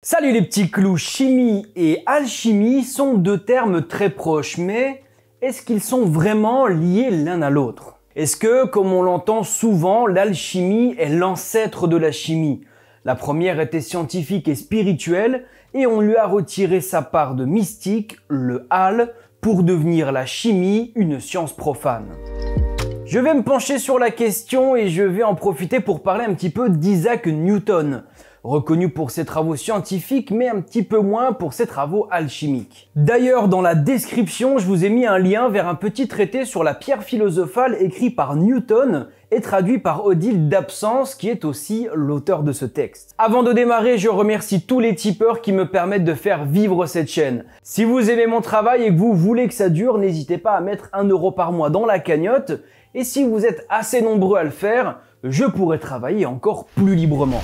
Salut les petits clous, chimie et alchimie sont deux termes très proches, mais est-ce qu'ils sont vraiment liés l'un à l'autre Est-ce que, comme on l'entend souvent, l'alchimie est l'ancêtre de la chimie La première était scientifique et spirituelle, et on lui a retiré sa part de mystique, le hal, pour devenir la chimie une science profane. Je vais me pencher sur la question et je vais en profiter pour parler un petit peu d'Isaac Newton reconnu pour ses travaux scientifiques, mais un petit peu moins pour ses travaux alchimiques. D'ailleurs, dans la description, je vous ai mis un lien vers un petit traité sur la pierre philosophale écrit par Newton et traduit par Odile d'Absence qui est aussi l'auteur de ce texte. Avant de démarrer, je remercie tous les tipeurs qui me permettent de faire vivre cette chaîne. Si vous aimez mon travail et que vous voulez que ça dure, n'hésitez pas à mettre un euro par mois dans la cagnotte. Et si vous êtes assez nombreux à le faire, je pourrai travailler encore plus librement.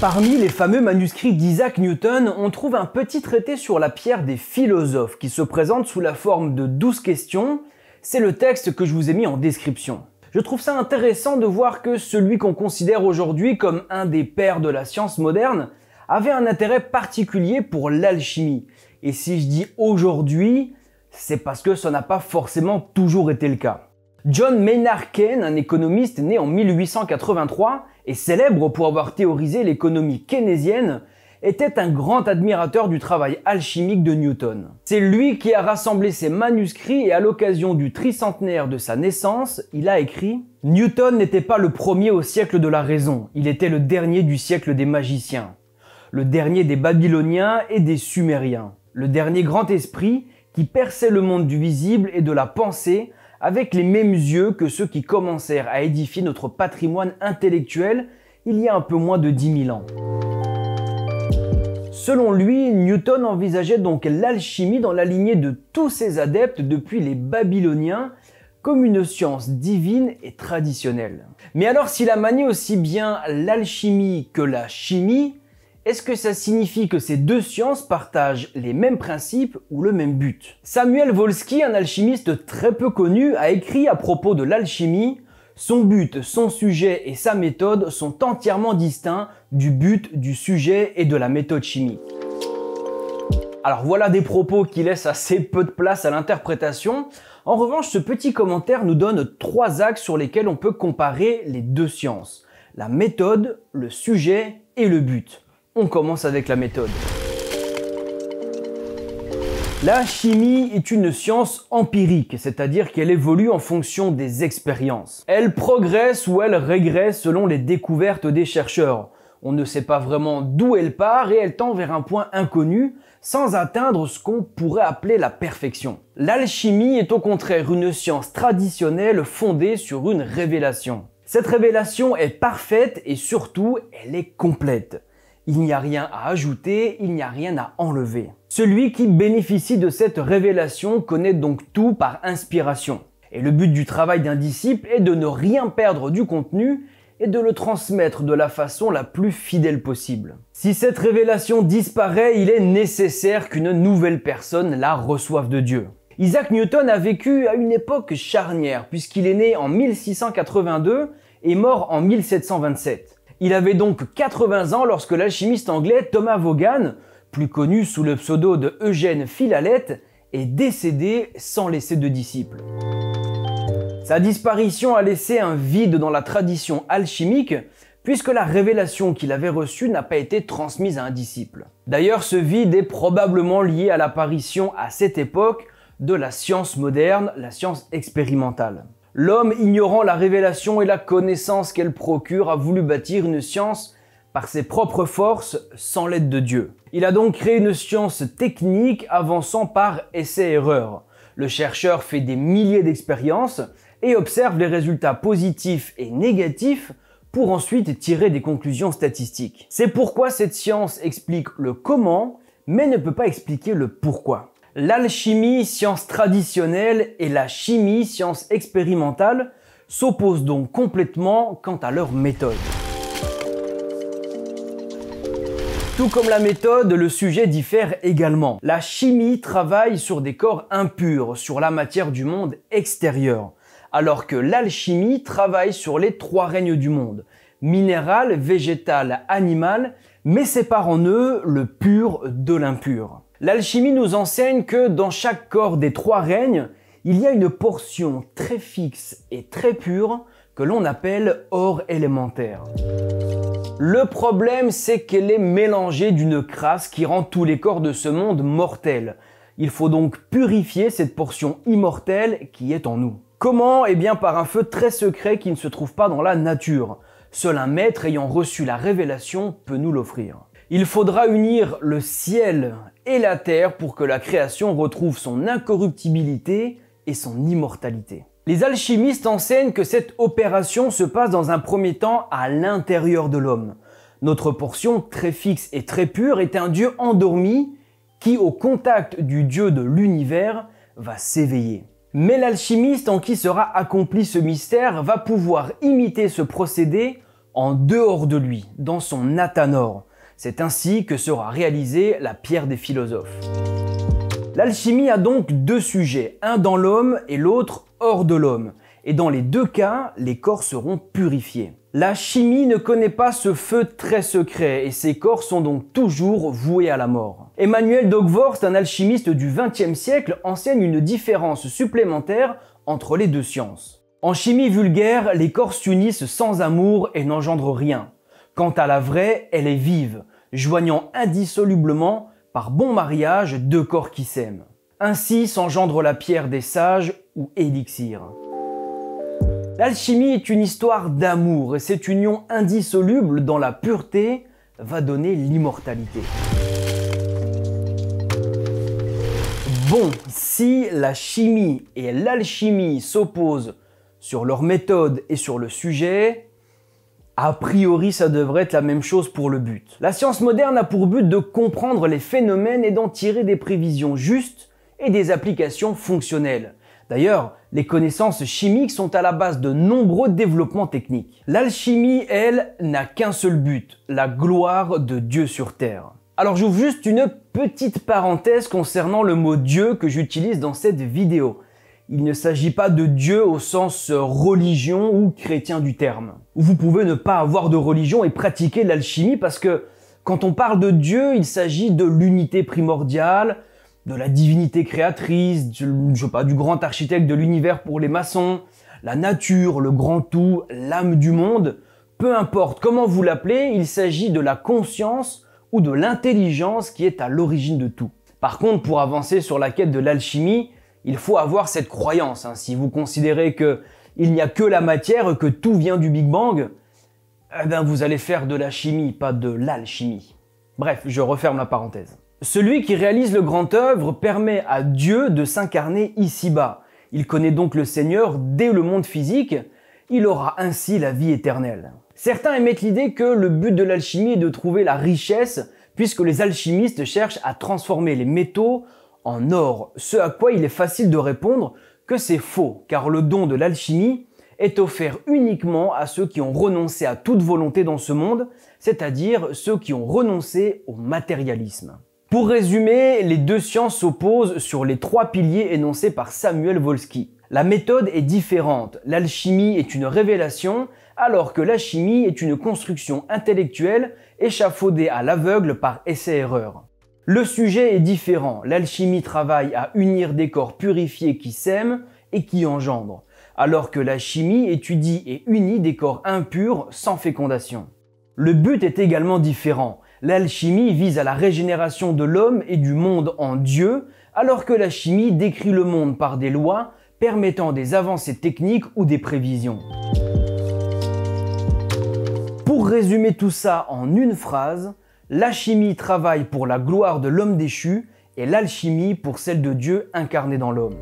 Parmi les fameux manuscrits d'Isaac Newton, on trouve un petit traité sur la pierre des philosophes qui se présente sous la forme de 12 questions. C'est le texte que je vous ai mis en description. Je trouve ça intéressant de voir que celui qu'on considère aujourd'hui comme un des pères de la science moderne avait un intérêt particulier pour l'alchimie. Et si je dis aujourd'hui, c'est parce que ça n'a pas forcément toujours été le cas. John Maynard Keynes, un économiste né en 1883 et célèbre pour avoir théorisé l'économie keynésienne, était un grand admirateur du travail alchimique de Newton. C'est lui qui a rassemblé ses manuscrits et à l'occasion du tricentenaire de sa naissance, il a écrit Newton n'était pas le premier au siècle de la raison, il était le dernier du siècle des magiciens, le dernier des Babyloniens et des Sumériens, le dernier grand esprit qui perçait le monde du visible et de la pensée avec les mêmes yeux que ceux qui commencèrent à édifier notre patrimoine intellectuel il y a un peu moins de 10 000 ans. Selon lui, Newton envisageait donc l'alchimie dans la lignée de tous ses adeptes depuis les Babyloniens comme une science divine et traditionnelle. Mais alors s'il a manié aussi bien l'alchimie que la chimie, est-ce que ça signifie que ces deux sciences partagent les mêmes principes ou le même but Samuel Wolski, un alchimiste très peu connu, a écrit à propos de l'alchimie son but, son sujet et sa méthode sont entièrement distincts du but, du sujet et de la méthode chimique. Alors voilà des propos qui laissent assez peu de place à l'interprétation. En revanche, ce petit commentaire nous donne trois axes sur lesquels on peut comparer les deux sciences. La méthode, le sujet et le but. On commence avec la méthode. La chimie est une science empirique, c'est-à-dire qu'elle évolue en fonction des expériences. Elle progresse ou elle régresse selon les découvertes des chercheurs. On ne sait pas vraiment d'où elle part et elle tend vers un point inconnu sans atteindre ce qu'on pourrait appeler la perfection. L'alchimie est au contraire une science traditionnelle fondée sur une révélation. Cette révélation est parfaite et surtout elle est complète. Il n'y a rien à ajouter, il n'y a rien à enlever. Celui qui bénéficie de cette révélation connaît donc tout par inspiration. Et le but du travail d'un disciple est de ne rien perdre du contenu et de le transmettre de la façon la plus fidèle possible. Si cette révélation disparaît, il est nécessaire qu'une nouvelle personne la reçoive de Dieu. Isaac Newton a vécu à une époque charnière puisqu'il est né en 1682 et mort en 1727. Il avait donc 80 ans lorsque l'alchimiste anglais Thomas Vaughan, plus connu sous le pseudo de Eugène Philalette, est décédé sans laisser de disciples. Sa disparition a laissé un vide dans la tradition alchimique, puisque la révélation qu'il avait reçue n'a pas été transmise à un disciple. D'ailleurs, ce vide est probablement lié à l'apparition à cette époque de la science moderne, la science expérimentale. L'homme, ignorant la révélation et la connaissance qu'elle procure, a voulu bâtir une science par ses propres forces, sans l'aide de Dieu. Il a donc créé une science technique avançant par essai-erreur. Le chercheur fait des milliers d'expériences et observe les résultats positifs et négatifs pour ensuite tirer des conclusions statistiques. C'est pourquoi cette science explique le comment, mais ne peut pas expliquer le pourquoi. L'alchimie, science traditionnelle, et la chimie, science expérimentale, s'opposent donc complètement quant à leur méthode. Tout comme la méthode, le sujet diffère également. La chimie travaille sur des corps impurs, sur la matière du monde extérieur, alors que l'alchimie travaille sur les trois règnes du monde, minéral, végétal, animal, mais sépare en eux le pur de l'impur. L'alchimie nous enseigne que dans chaque corps des trois règnes, il y a une portion très fixe et très pure que l'on appelle or élémentaire. Le problème, c'est qu'elle est mélangée d'une crasse qui rend tous les corps de ce monde mortels. Il faut donc purifier cette portion immortelle qui est en nous. Comment Eh bien par un feu très secret qui ne se trouve pas dans la nature. Seul un maître ayant reçu la révélation peut nous l'offrir. Il faudra unir le ciel et la terre pour que la création retrouve son incorruptibilité et son immortalité. Les alchimistes enseignent que cette opération se passe dans un premier temps à l'intérieur de l'homme. Notre portion très fixe et très pure est un dieu endormi qui, au contact du dieu de l'univers, va s'éveiller. Mais l'alchimiste en qui sera accompli ce mystère va pouvoir imiter ce procédé en dehors de lui, dans son athanor, c'est ainsi que sera réalisée la pierre des philosophes. L'alchimie a donc deux sujets, un dans l'homme et l'autre hors de l'homme. Et dans les deux cas, les corps seront purifiés. La chimie ne connaît pas ce feu très secret et ses corps sont donc toujours voués à la mort. Emmanuel Dogvorst, un alchimiste du XXe siècle, enseigne une différence supplémentaire entre les deux sciences. En chimie vulgaire, les corps s'unissent sans amour et n'engendrent rien. Quant à la vraie, elle est vive, joignant indissolublement, par bon mariage, deux corps qui s'aiment. Ainsi s'engendre la pierre des sages ou élixir. L'alchimie est une histoire d'amour et cette union indissoluble dans la pureté va donner l'immortalité. Bon, si la chimie et l'alchimie s'opposent sur leur méthode et sur le sujet, a priori, ça devrait être la même chose pour le but. La science moderne a pour but de comprendre les phénomènes et d'en tirer des prévisions justes et des applications fonctionnelles. D'ailleurs, les connaissances chimiques sont à la base de nombreux développements techniques. L'alchimie, elle, n'a qu'un seul but, la gloire de Dieu sur Terre. Alors j'ouvre juste une petite parenthèse concernant le mot Dieu que j'utilise dans cette vidéo. Il ne s'agit pas de Dieu au sens euh, religion ou chrétien du terme. Vous pouvez ne pas avoir de religion et pratiquer l'alchimie parce que quand on parle de Dieu, il s'agit de l'unité primordiale, de la divinité créatrice, pas, du grand architecte de l'univers pour les maçons, la nature, le grand tout, l'âme du monde. Peu importe comment vous l'appelez, il s'agit de la conscience ou de l'intelligence qui est à l'origine de tout. Par contre, pour avancer sur la quête de l'alchimie, il faut avoir cette croyance. Hein. Si vous considérez que il n'y a que la matière, que tout vient du Big Bang, eh ben vous allez faire de la chimie, pas de l'alchimie. Bref, je referme la parenthèse. Celui qui réalise le grand œuvre permet à Dieu de s'incarner ici-bas. Il connaît donc le Seigneur dès le monde physique, il aura ainsi la vie éternelle. Certains émettent l'idée que le but de l'alchimie est de trouver la richesse, puisque les alchimistes cherchent à transformer les métaux en or, ce à quoi il est facile de répondre que c'est faux, car le don de l'alchimie est offert uniquement à ceux qui ont renoncé à toute volonté dans ce monde, c'est-à-dire ceux qui ont renoncé au matérialisme. Pour résumer, les deux sciences s'opposent sur les trois piliers énoncés par Samuel Volsky. La méthode est différente. L'alchimie est une révélation, alors que la chimie est une construction intellectuelle échafaudée à l'aveugle par essai-erreur. Le sujet est différent. L'alchimie travaille à unir des corps purifiés qui s'aiment et qui engendrent, alors que la chimie étudie et unit des corps impurs sans fécondation. Le but est également différent. L'alchimie vise à la régénération de l'homme et du monde en Dieu, alors que la chimie décrit le monde par des lois permettant des avancées techniques ou des prévisions. Pour résumer tout ça en une phrase, la chimie travaille pour la gloire de l'homme déchu et l'alchimie pour celle de Dieu incarné dans l'homme.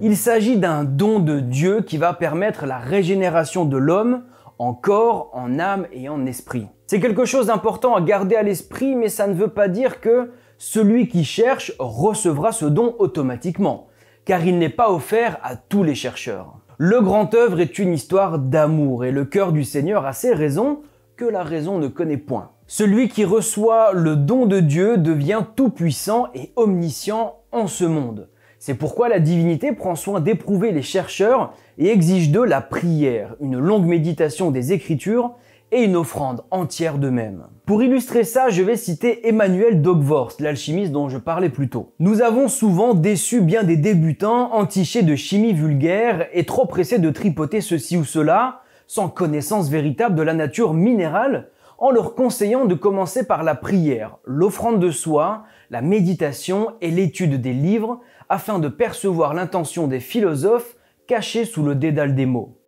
Il s'agit d'un don de Dieu qui va permettre la régénération de l'homme en corps, en âme et en esprit. C'est quelque chose d'important à garder à l'esprit, mais ça ne veut pas dire que celui qui cherche recevra ce don automatiquement, car il n'est pas offert à tous les chercheurs. Le grand œuvre est une histoire d'amour, et le cœur du Seigneur, a ses raisons, la raison ne connaît point. Celui qui reçoit le don de Dieu devient tout-puissant et omniscient en ce monde. C'est pourquoi la divinité prend soin d'éprouver les chercheurs et exige d'eux la prière, une longue méditation des Écritures et une offrande entière d'eux-mêmes. Pour illustrer ça, je vais citer Emmanuel Dogvorst, l'alchimiste dont je parlais plus tôt. Nous avons souvent déçu bien des débutants entichés de chimie vulgaire et trop pressés de tripoter ceci ou cela, sans connaissance véritable de la nature minérale, en leur conseillant de commencer par la prière, l'offrande de soi, la méditation et l'étude des livres, afin de percevoir l'intention des philosophes cachée sous le dédale des mots.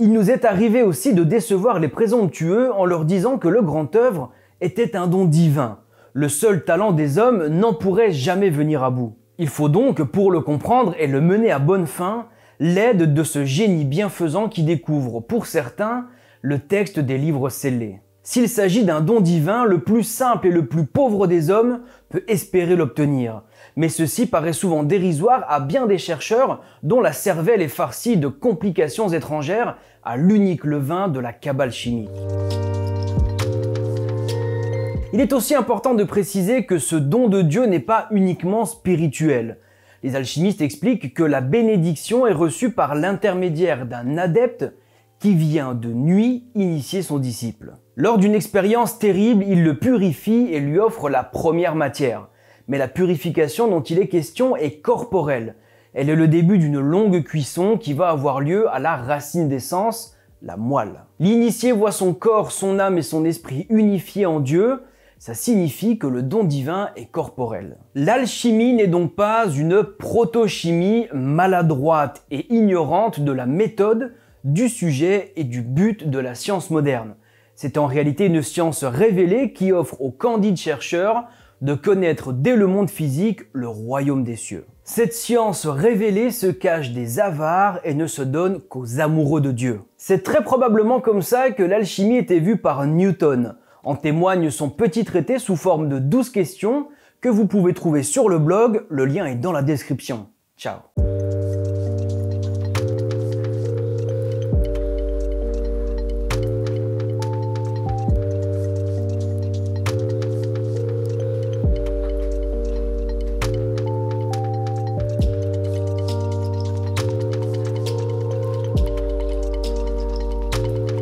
Il nous est arrivé aussi de décevoir les présomptueux en leur disant que le grand œuvre était un don divin. Le seul talent des hommes n'en pourrait jamais venir à bout. Il faut donc, pour le comprendre et le mener à bonne fin, l'aide de ce génie bienfaisant qui découvre, pour certains, le texte des livres scellés. S'il s'agit d'un don divin, le plus simple et le plus pauvre des hommes peut espérer l'obtenir. Mais ceci paraît souvent dérisoire à bien des chercheurs dont la cervelle est farcie de complications étrangères à l'unique levain de la cabale chimique. Il est aussi important de préciser que ce don de Dieu n'est pas uniquement spirituel. Les alchimistes expliquent que la bénédiction est reçue par l'intermédiaire d'un adepte qui vient de nuit initier son disciple. Lors d'une expérience terrible, il le purifie et lui offre la première matière. Mais la purification dont il est question est corporelle. Elle est le début d'une longue cuisson qui va avoir lieu à la racine d'essence, la moelle. L'initié voit son corps, son âme et son esprit unifiés en Dieu, ça signifie que le don divin est corporel. L'alchimie n'est donc pas une protochimie maladroite et ignorante de la méthode, du sujet et du but de la science moderne. C'est en réalité une science révélée qui offre aux candides chercheurs de connaître dès le monde physique le royaume des cieux. Cette science révélée se cache des avares et ne se donne qu'aux amoureux de Dieu. C'est très probablement comme ça que l'alchimie était vue par Newton, en témoigne son petit traité sous forme de 12 questions que vous pouvez trouver sur le blog, le lien est dans la description. Ciao